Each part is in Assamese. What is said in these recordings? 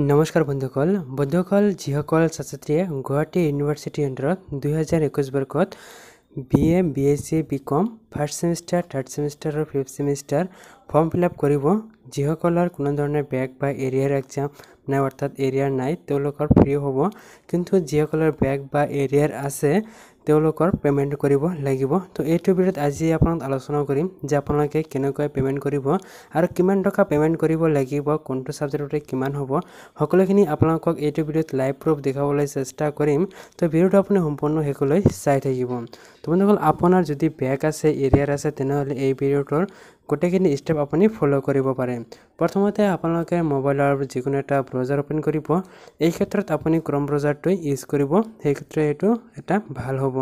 নমস্কাৰ বন্ধুসকল বন্ধুসকল যিসকল ছাত্ৰ গুৱাহাটী ইউনিভাৰ্চিটিৰ অন্তৰত দুহেজাৰ একৈছ বৰ্ষত B A B S C B com first semester third semester আৰু fifth semester form fill up কৰিব যিসকলৰ কোনো ধৰণে বেক বা এৰিয়াৰ এক্সাম নাই অৰ্থাৎ এৰিয়াৰ নাই তেওঁলোকৰ ফ্ৰী হ'ব কিন্তু যিসকলৰ বেক বা এৰিয়াৰ আছে তেওঁলোকৰ পে'মেণ্ট কৰিব লাগিব তো এইটো ভিতৰত আজি আপোনাক আলোচনা কৰিম যে আপোনালোকে কেনেকৈ পে'মেণ্ট কৰিব আৰু কিমান টকা পে'মেণ্ট কৰিব লাগিব কোনটো ছাবজেক্টতে কিমান হ'ব সকলোখিনি আপোনালোকক এইটো ভিডিঅ'ত লাইভ প্ৰুফ দেখাবলৈ চেষ্টা কৰিম তো ভিডিঅ'টো আপুনি সম্পূৰ্ণ শেষলৈ চাই থাকিব তো বন্ধুসকল আপোনাৰ যদি বেক আছে এৰিয়াৰ আছে তেনেহ'লে এই পিৰিয়ডৰ গোটেইখিনি ষ্টেপ আপুনি ফ'ল' কৰিব পাৰে প্ৰথমতে আপোনালোকে মোবাইলৰ যিকোনো এটা ব্ৰাউজাৰ অ'পেন কৰিব এই ক্ষেত্ৰত আপুনি ক্ৰম ব্ৰাউজাৰটো ইউজ কৰিব সেই ক্ষেত্ৰত এইটো এটা ভাল হ'ব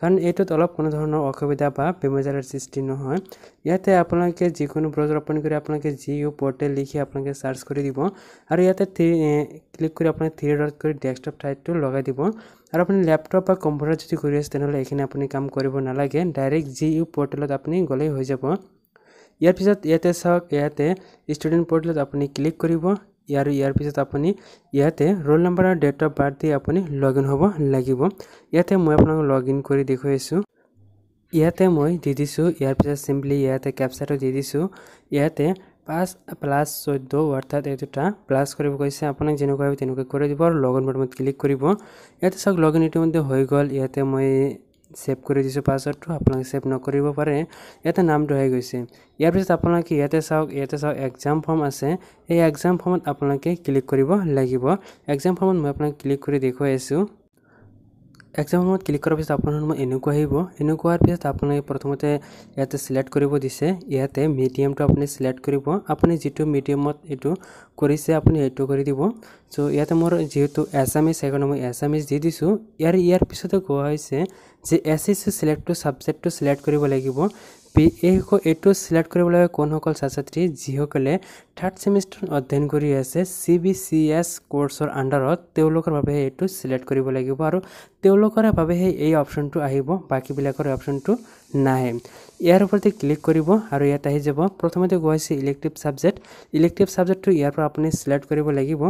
কাৰণ এইটোত অলপ কোনো ধৰণৰ অসুবিধা বা বেমেজাৰৰ সৃষ্টি নহয় ইয়াতে আপোনালোকে যিকোনো ব্ৰাউজাৰ অ'পেন কৰি আপোনালোকে ইউ পৰ্টেল লিখি আপোনালোকে চাৰ্চ কৰি দিব আৰু ইয়াতে থ্ৰী ক্লিক কৰি আপোনালোকে থ্ৰী ডট কৰি ডেস্কটপ ঠাইটো লগাই দিব আৰু আপুনি লেপটপ বা কম্পিউটাৰ যদি কৰি আছে তেনেহ'লে এইখিনি আপুনি কাম কৰিব নালাগে ডাইৰেক্ট জি ইউ পৰ্টেলত আপুনি গ'লেই হৈ যাব ইয়াৰ পিছত ইয়াতে চাওক ইয়াতে ষ্টুডেণ্ট পৰ্টেলত আপুনি ক্লিক কৰিব ইয়াৰ ইয়াৰ পিছত আপুনি ইয়াতে ৰোল নম্বৰ আৰু ডেট অফ বাৰ্থ দি আপুনি লগ ইন হ'ব লাগিব ইয়াতে মই আপোনাক লগ ইন কৰি দেখুৱাইছোঁ ইয়াতে মই দি দিছোঁ ইয়াৰ পিছত চিম্পলি ইয়াতে কেপচাৰটো দি দিছোঁ ইয়াতে পাঁচ প্লাছ চৈধ্য অৰ্থাৎ এই দুটা প্লাছ কৰিব কৈছে আপোনাক যেনেকুৱা হয় তেনেকুৱা কৰি দিব আৰু লগ ইন বাটনত ক্লিক কৰিব ইয়াতে চাওক লগ ইন ইতিমধ্যে হৈ গ'ল ইয়াতে মই ছেভ কৰি দিছোঁ পাছৱৰ্ডটো আপোনালোকে ছেভ নকৰিব পাৰে ইয়াতে নামটো হৈ গৈছে ইয়াৰ পিছত আপোনালোকে ইয়াতে চাওক ইয়াতে চাওক এক্সাম ফৰ্ম আছে এই এক্সাম ফৰ্মত আপোনালোকে ক্লিক কৰিব লাগিব এক্সাম ফৰ্মত মই আপোনাক ক্লিক কৰি দেখুৱাই আছোঁ এক্সামত ক্লিক কৰাৰ পিছত আপোনাৰ মই এনেকুৱা আহিব এনেকুৱা হোৱাৰ পিছত আপোনালোকে প্ৰথমতে ইয়াতে চিলেক্ট কৰিব দিছে ইয়াতে মিডিয়ামটো আপুনি চিলেক্ট কৰিব আপুনি যিটো মিডিয়ামত এইটো কৰিছে আপুনি সেইটো কৰি দিব চ' ইয়াতে মোৰ যিহেতু এছামিজ সেইকাৰণে মই এছামিজ দি দিছোঁ ইয়াৰ ইয়াৰ পিছতে কোৱা হৈছে যে এছ এছ চি চিলেক্টটো ছাবজেক্টটো চিলেক্ট কৰিব লাগিব পি এই এইটো চিলেক্ট কৰিবলৈ কোনসকল ছাত্ৰ ছাত্ৰী যিসকলে থাৰ্ড ছেমিষ্টাৰ অধ্যয়ন কৰি আছে চি বি চি এছ কোৰ্চৰ আণ্ডাৰত তেওঁলোকৰ বাবেহে এইটো চিলেক্ট কৰিব লাগিব আৰু তেওঁলোকৰ বাবেহে এই অপশ্যনটো আহিব বাকীবিলাকৰ অপশ্যনটো নাহে ইয়াৰ ওপৰতে ক্লিক কৰিব আৰু ইয়াত আহি যাব প্ৰথমতে গৈ আছে ইলেক্টিভ ছাবজেক্ট ইলেক্টিভ ছাবজেক্টটো ইয়াৰ পৰা আপুনি চিলেক্ট কৰিব লাগিব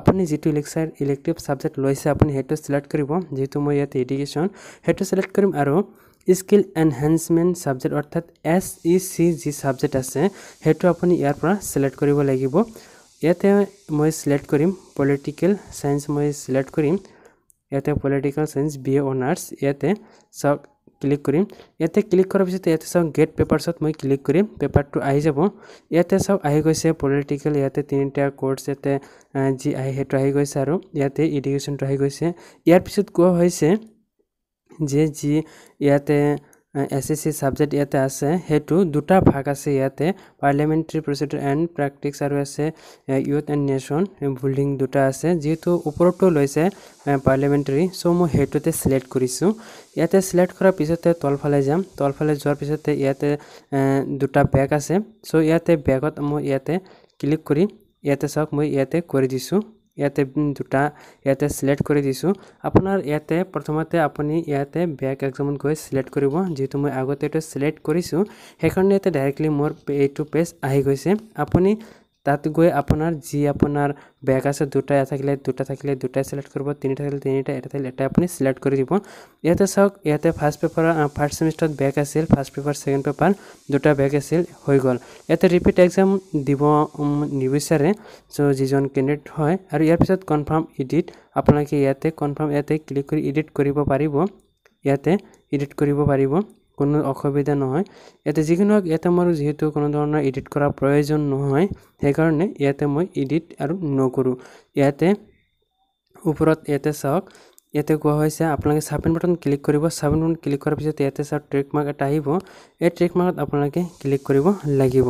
আপুনি যিটো ইলেকচাৰ ইলেক্টিভ ছাবজেক্ট লৈছে আপুনি সেইটো চিলেক্ট কৰিব যিহেতু মই ইয়াত এডুকেশ্যন সেইটো চিলেক্ট কৰিম আৰু স্কিল এনহেন্সমেণ্ট ছাবজেক্ট অৰ্থাৎ এছ ই চি যি ছাবজেক্ট আছে সেইটো আপুনি ইয়াৰ পৰা ছিলেক্ট কৰিব লাগিব ইয়াতে মই ছিলেক্ট কৰিম পলিটিকেল ছায়েঞ্চ মই ছিলেক্ট কৰিম ইয়াতে political science B A honours ইয়াতে চাওক ক্লিক কৰিম ইয়াতে ক্লিক কৰাৰ পিছত ইয়াতে চাওক গেট পেপাৰ্ছত মই ক্লিক কৰিম পেপাৰটো আহি যাব ইয়াতে চাওক আহি গৈছে পলিটিকেল ইয়াতে তিনিটা কোৰ্ছ ইয়াতে যি আহে সেইটো আহি গৈছে আৰু ইয়াতে এডুকেশ্যনটো আহি গৈছে ইয়াৰ পিছত কোৱা হৈছে যে যি ইয়াতে এছ এছ চি ছাবজেক্ট ইয়াতে আছে সেইটো দুটা ভাগ আছে ইয়াতে পাৰ্লিয়ামেণ্টাৰী প্ৰচিডিউৰ এণ্ড প্ৰেক্টিক্স আৰু আছে ইউথ এণ্ড নেশ্যন বিল্ডিং দুটা আছে যিহেতু ওপৰতো লৈছে পাৰ্লিয়ামেণ্টাৰী চ' মই সেইটোতে ছিলেক্ট কৰিছোঁ ইয়াতে ছিলেক্ট কৰাৰ পিছতে তলফালে যাম তলফালে যোৱাৰ পিছতে ইয়াতে দুটা বেগ আছে চ' ইয়াতে বেগত মই ইয়াতে ক্লিক কৰি ইয়াতে চাওক মই ইয়াতে কৰি দিছোঁ ইয়াতে দুটা ইয়াতে ছিলেক্ট কৰি দিছোঁ আপোনাৰ ইয়াতে প্ৰথমতে আপুনি ইয়াতে বেক এক্সামত গৈ ছিলেক্ট কৰিব যিহেতু মই আগতে এইটো ছিলেক্ট কৰিছোঁ সেইকাৰণে ইয়াতে ডাইৰেক্টলি মোৰ এইটো পেজ আহি গৈছে আপুনি তাত গৈ আপোনাৰ যি আপোনাৰ বেগ আছে দুটা থাকিলে দুটা থাকিলে দুটাই চিলেক্ট কৰিব তিনিটা থাকিলে তিনিটা এটা থাকিলে এটাই আপুনি চিলেক্ট কৰি দিব ইয়াতে চাওক ইয়াতে ফাৰ্ষ্ট পেপাৰ ফাৰ্ষ্ট ছেমিষ্টাৰত বেগ আছিল ফাৰ্ষ্ট পেপাৰ ছেকেণ্ড পেপাৰ দুটা বেগ আছিল হৈ গ'ল ইয়াতে ৰিপিট এক্সাম দিব নিবিচাৰে চ' যিজন কেণ্ডিডেট হয় আৰু ইয়াৰ পিছত কনফাৰ্ম ইডিট আপোনালোকে ইয়াতে কনফাৰ্ম ইয়াতে ক্লিক কৰি ইডিট কৰিব পাৰিব ইয়াতে ইডিট কৰিব পাৰিব কোনো অসুবিধা নহয় ইয়াতে যিকোনো হওক ইয়াতে মোৰ যিহেতু কোনো ধৰণৰ এডিট কৰাৰ প্ৰয়োজন নহয় সেইকাৰণে ইয়াতে মই এডিট আৰু নকৰোঁ ইয়াতে ওপৰত ইয়াতে চাওক ইয়াতে কোৱা হৈছে আপোনালোকে ছাবমিট বাটন ক্লিক কৰিব ছাবমিট বাটন ক্লিক কৰাৰ পিছত ইয়াতে চাওক ট্ৰেকমাৰ্ক এটা আহিব এই ট্ৰেকমাৰ্কত আপোনালোকে ক্লিক কৰিব লাগিব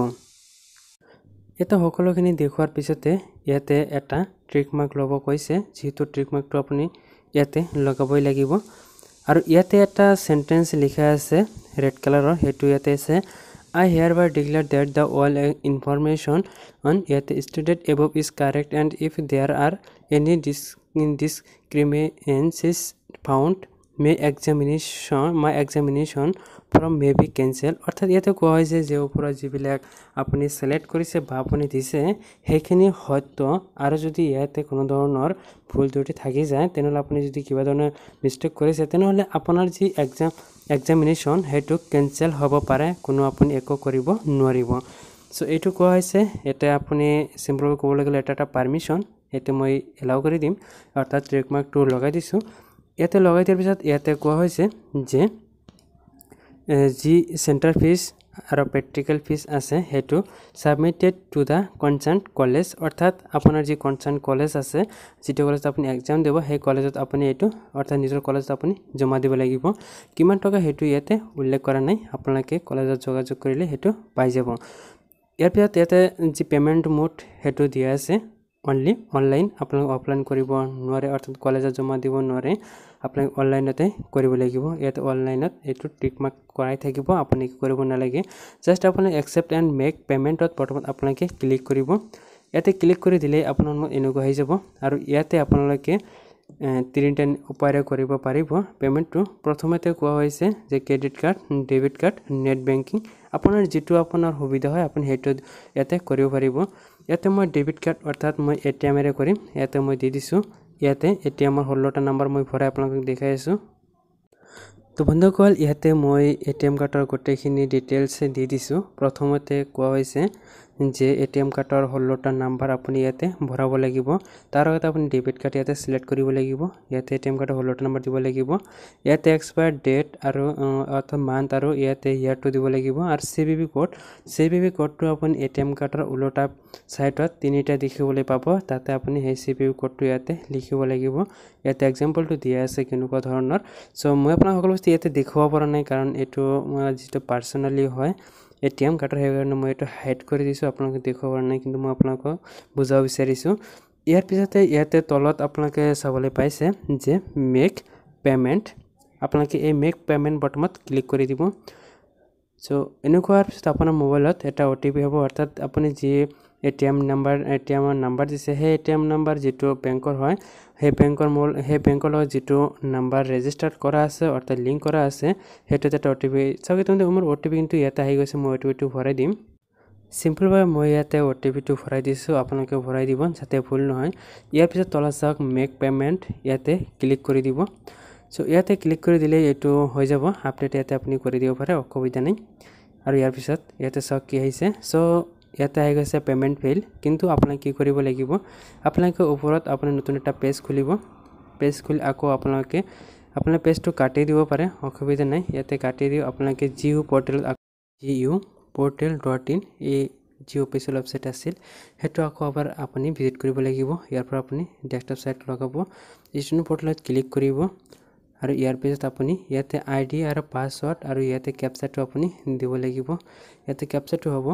ইয়াতে সকলোখিনি দেখুৱাৰ পিছতে ইয়াতে এটা ট্ৰেকমাৰ্ক ল'ব কৈছে যিহেতু ট্ৰেকমাৰ্কটো আপুনি ইয়াতে লগাবই লাগিব আৰু ইয়াতে এটা চেণ্টেঞ্চ লিখা আছে ৰেড কালাৰৰ সেইটো ইয়াতে আছে I hereby declare that the world information on ইয়াতে student above is correct and if there are any ডিচ discrepancies found may examination my examination form may be cancelled অৰ্থাৎ ইয়াতে কোৱা হৈছে যে ওপৰত যিবিলাক আপুনি ছিলেক্ট কৰিছে বা আপুনি দিছে সেইখিনি সত্য আৰু যদি ইয়াতে কোনো ধৰণৰ ভুল ত্ৰুটি থাকি যায় তেনেহ'লে আপুনি যদি কিবা ধৰণে মিষ্টেক কৰিছে তেনেহ'লে আপোনাৰ যি এক্সাম এক্সামিনেশ্যন সেইটো কেঞ্চেল হ'ব পাৰে কোনো আপুনি একো কৰিব নোৱাৰিব চ' এইটো কোৱা হৈছে এতিয়া আপুনি চিম্পলকৈ ক'বলৈ গ'লে এটা এটা পাৰ্মিশ্যন সেইটো মই এলাউ কৰি দিম অৰ্থাৎ ট্ৰেকমাৰ্কটো লগাই দিছোঁ ইয়াতে লগাই দিয়াৰ পিছত ইয়াতে কোৱা হৈছে যে যি চেণ্ট্ৰেল ফিজ আৰু প্ৰেক্টিকেল ফিজ আছে সেইটো submitted to the concerned college অৰ্থাৎ আপোনাৰ যি কনচাৰ্ণ কলেজ আছে যিটো কলেজত আপুনি এক্সাম দিব সেই কলেজত আপুনি এইটো অৰ্থাৎ নিজৰ কলেজত আপুনি জমা দিব লাগিব কিমান টকা সেইটো ইয়াতে উল্লেখ কৰা নাই আপোনালোকে কলেজত যোগাযোগ কৰিলে সেইটো পাই যাব ইয়াৰ পিছত ইয়াতে যি পে'মেণ্ট মোড সেইটো দিয়া আছে অনলি অনলাইন আপোনালোকে অফলাইন কৰিব নোৱাৰে অৰ্থাৎ কলেজত জমা দিব নোৱাৰে আপোনালোকে অনলাইনতে কৰিব লাগিব ইয়াত অনলাইনত এইটো টিক মাৰ্ক কৰাই থাকিব আপুনি কৰিব নালাগে জাষ্ট আপুনি একচেপ্ট এণ্ড মেক পে'মেণ্টত প্ৰথমত আপোনালোকে ক্লিক কৰিব ইয়াতে ক্লিক কৰি দিলে আপোনাৰ মোৰ এনেকুৱা হৈ যাব আৰু ইয়াতে আপোনালোকে তিনিটা উপায়েৰে কৰিব পাৰিব পে'মেণ্টটো প্ৰথমতে কোৱা হৈছে যে credit card debit card net banking আপোনাৰ যিটো আপোনাৰ সুবিধা হয় আপুনি সেইটো ইয়াতে কৰিব পাৰিব ইয়াতে মই ডেবিট কাৰ্ড অৰ্থাৎ মই এ টি এমেৰে কৰিম ইয়াতে মই দি দিছোঁ ইয়াতে এ টি এমৰ ষোল্লটা নাম্বাৰ মই ভৰাই আপোনালোকক দেখাই আছোঁ তো বন্ধুসকল ইয়াতে মই এ টি এম কাৰ্ডৰ গোটেইখিনি ডিটেইলছ দি দিছোঁ প্ৰথমতে কোৱা হৈছে যে এ টি এম কার্ডর হোল্ডার নাম্বার আপনি ইয়াতে ভরাব লাগিব তার আগে আপনি ডেবিট কার্ড ইয়াতে সিলেক্ট করব ইয়াতে এ টি এম কার্ডের হোল্ডার নাম্বার দিব লাগিব ইয়াতে এক্সপায়ার ডেট আর অর্থাৎ মান্থ আর ইয়াতে ইয়ারটো দিব লাগিব আর C B V code C B V কোডটো আপনি এ টি এম কার্ডের ওলোটা সাইটত তিনিটা দেখবলে পাব তাতে আপনি সেই সি বি ভি কোডটো ইয়াতে লিখব লাগিব ইয়াতে এক্সাম্পলটো দিয়া আছে কেনেকুৱা ধৰনেৰ সো মই আপনাৰ সকল বস্তু ইয়াতে দেখাব পৰা নাই কাৰণ এইটো যেটা পাৰ্সোনালি হয় এটিএম কাৰ্ডৰ সেইকাৰণে মই এইটো হাইড কৰি দিছোঁ আপোনালোকে দেখুৱাবৰ নাই কিন্তু মই আপোনালোকক বুজাব বিচাৰিছোঁ ইয়াৰ পিছতে ইয়াতে তলত আপোনালোকে চাবলৈ পাইছে যে মেক পে'মেণ্ট আপোনালোকে এই মেক পে'মেণ্ট বটনত ক্লিক কৰি দিব চ' এনেকুৱাৰ পিছত আপোনাৰ মোবাইলত এটা অ' টি পি হ'ব অৰ্থাৎ আপুনি যি A T M number A T এমৰ নাম্বাৰ দিছে সেই এ টি এম নাম্বাৰ যিটো বেংকৰ হয় সেই বেংকৰ মূল সেই বেংকৰ লগত যিটো নাম্বাৰ ৰেজিষ্টাৰ্ড কৰা আছে অৰ্থাৎ লিংক কৰা আছে সেইটোত এটা অ' টি পি চাওক তেন্তে মোৰ অ' টি পি কিন্তু ইয়াতে আহি গৈছে মই অ' টি পিটো ভৰাই দিম চিম্পলভাৱে মই ইয়াতে অ' টি পিটো ভৰাই দিছোঁ আপোনালোকে ভৰাই দিব যাতে ভুল নহয় ইয়াৰ পিছত তলত চাওক মেক পে'মেণ্ট ইয়াতে ক্লিক কৰি দিব চ' ইয়াতে ক্লিক কৰি দিলে এইটো হৈ যাব আপডেট ইয়াতে আপুনি কৰি দিব পাৰে অসুবিধা নাই আৰু ইয়াৰ পিছত ইয়াতে চাওক কি আহিছে চ' ইয়াতে আহি গৈছে পে'মেণ্ট ফেইল কিন্তু আপোনাক কি কৰিব লাগিব আপোনালোকে ওপৰত আপুনি নতুন এটা পেজ খুলিব পেজ খুলি আকৌ আপোনালোকে আপোনাৰ পেজটো কাটি দিব পাৰে অসুবিধা নাই ইয়াতে কাটি দিওঁ আপোনালোকে জি ইউ পৰ্টেলত G U portal dot in এই যি অফিচিয়েল ৱেবছাইট আছিল সেইটো আকৌ এবাৰ আপুনি ভিজিট কৰিব লাগিব ইয়াৰ পৰা আপুনি ডেস্কটপ ছাইট লগাব ইষ্টোন পৰ্টেলত ক্লিক কৰিব আৰু ইয়াৰ পিছত আপুনি ইয়াতে আই ডি আৰু পাছৱৰ্ড আৰু ইয়াতে কেপচাৰটো আপুনি দিব লাগিব ইয়াতে কেপচাৰটো হ'ব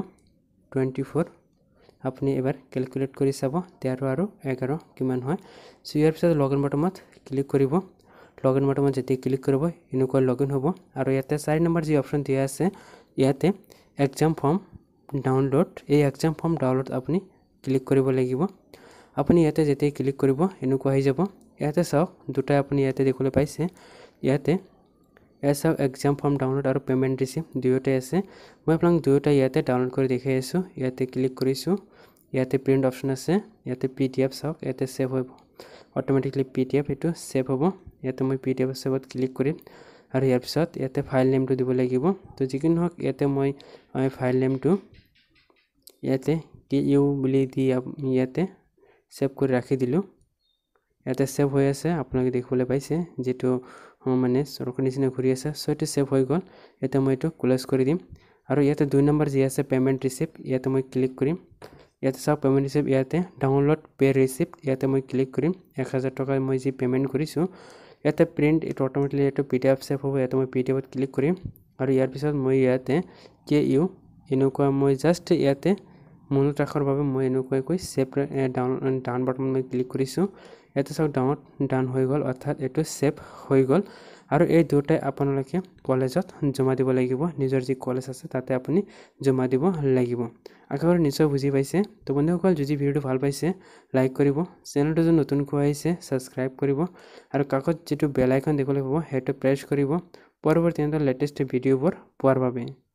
টুৱেণ্টি ফ'ৰ আপুনি এবাৰ কেলকুলেট কৰি চাব তেৰ আৰু এঘাৰ কিমান হয় চ' ইয়াৰ পিছত লগইন বটমত ক্লিক কৰিব লগইন বটমত যেতিয়া ক্লিক কৰিব এনেকুৱা লগইন হ'ব আৰু ইয়াতে চাৰি নম্বৰ যি অপশ্যন দিয়া আছে ইয়াতে এক্সাম ফৰ্ম ডাউনলোড এই এক্সাম ফৰ্ম ডাউনলোড আপুনি ক্লিক কৰিব লাগিব আপুনি ইয়াতে যেতিয়াই ক্লিক কৰিব এনেকুৱা আহি যাব ইয়াতে চাওক দুটাই আপুনি ইয়াতে দেখিবলৈ পাইছে ইয়াতে as of exam form download আৰু পে'মেণ্ট ৰিচিপ দুয়োটাই আছে মই আপোনাক দুয়োটা ইয়াতে ডাউনলোড কৰি দেখাই আছোঁ ইয়াতে ক্লিক কৰিছোঁ ইয়াতে প্ৰিণ্ট অপশ্যন আছে ইয়াতে পি ডি এফ চাওক ইয়াতে ছেভ হ'ব অট'মেটিকেলি পি ডি এফ এইটো ছেভ হ'ব ইয়াতে মই পি ডি এফ ছেভত ক্লিক কৰিম আৰু ইয়াৰ পিছত ইয়াতে ফাইল নেমটো দিব লাগিব তো যিকি নহওক ইয়াতে মই ফাইল নেমটো ইয়াতে টি ইউ বুলি দি ইয়াতে ছেভ কৰি ৰাখি দিলোঁ ইয়াতে ছেভ হৈ আছে আপোনালোকে দেখিবলৈ পাইছে যিটো মানে চৰকাৰ নিচিনা ঘূৰি আছে চ' এইটো ছেভ হৈ গ'ল এতিয়া মই এইটো ক্লজ কৰি দিম আৰু ইয়াতে দুই নম্বৰ যি আছে পে'মেণ্ট ৰিচিপ্ট ইয়াতে মই ক্লিক কৰিম ইয়াতে চাওক পে'মেণ্ট ৰিচিপ্ট ইয়াতে ডাউনলোড পে' ৰিচিপ্ট ইয়াতে মই ক্লিক কৰিম এক হাজাৰ টকা মই যি পে'মেণ্ট কৰিছোঁ ইয়াতে প্ৰিণ্ট এইটো অট'মেটিকেলি এইটো পি ডি এফ ছেভ হ'ব ইয়াতে মই পি ডি এফত ক্লিক কৰিম আৰু ইয়াৰ পিছত মই ইয়াতে কে ইউ এনেকুৱা মই জাষ্ট ইয়াতে মনত ৰাখৰ বাবে মই এনেকুৱাকৈ ছেভ ডাউন ডাউন বাটন মই ক্লিক কৰিছোঁ এইটো চাওক ডাঙৰ ডান হৈ গ'ল অৰ্থাৎ এইটো ছেভ হৈ গ'ল আৰু এই দুয়োটাই আপোনালোকে কলেজত জমা দিব লাগিব নিজৰ যি কলেজ আছে তাতে আপুনি জমা দিব লাগিব আগৰ নিশ্চয় বুজি পাইছে তো বন্ধুসকল যদি ভিডিঅ'টো ভাল পাইছে লাইক কৰিব চেনেলটো যদি নতুনকৈ আহিছে ছাবস্ক্ৰাইব কৰিব আৰু কাকত যিটো বেলাইকন দিবলৈ পাব সেইটো প্ৰেছ কৰিব পৰৱৰ্তী লেটেষ্ট ভিডিঅ'বোৰ পোৱাৰ বাবে